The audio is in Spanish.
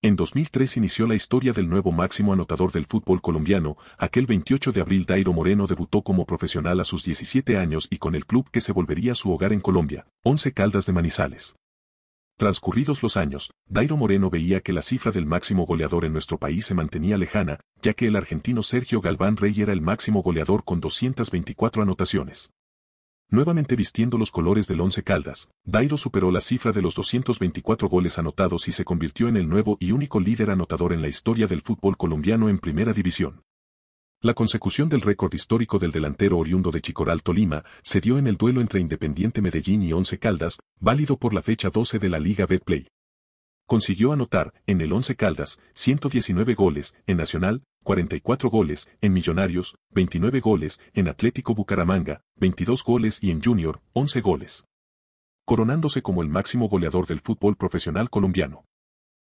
En 2003 inició la historia del nuevo máximo anotador del fútbol colombiano, aquel 28 de abril Dairo Moreno debutó como profesional a sus 17 años y con el club que se volvería su hogar en Colombia, Once Caldas de Manizales. Transcurridos los años, Dairo Moreno veía que la cifra del máximo goleador en nuestro país se mantenía lejana, ya que el argentino Sergio Galván Rey era el máximo goleador con 224 anotaciones. Nuevamente vistiendo los colores del Once Caldas, Dairo superó la cifra de los 224 goles anotados y se convirtió en el nuevo y único líder anotador en la historia del fútbol colombiano en Primera División. La consecución del récord histórico del delantero oriundo de Chicoral Tolima se dio en el duelo entre Independiente Medellín y Once Caldas, válido por la fecha 12 de la Liga Betplay. Consiguió anotar, en el Once Caldas, 119 goles, en Nacional, 44 goles, en Millonarios, 29 goles, en Atlético Bucaramanga, 22 goles y en Junior, 11 goles. Coronándose como el máximo goleador del fútbol profesional colombiano.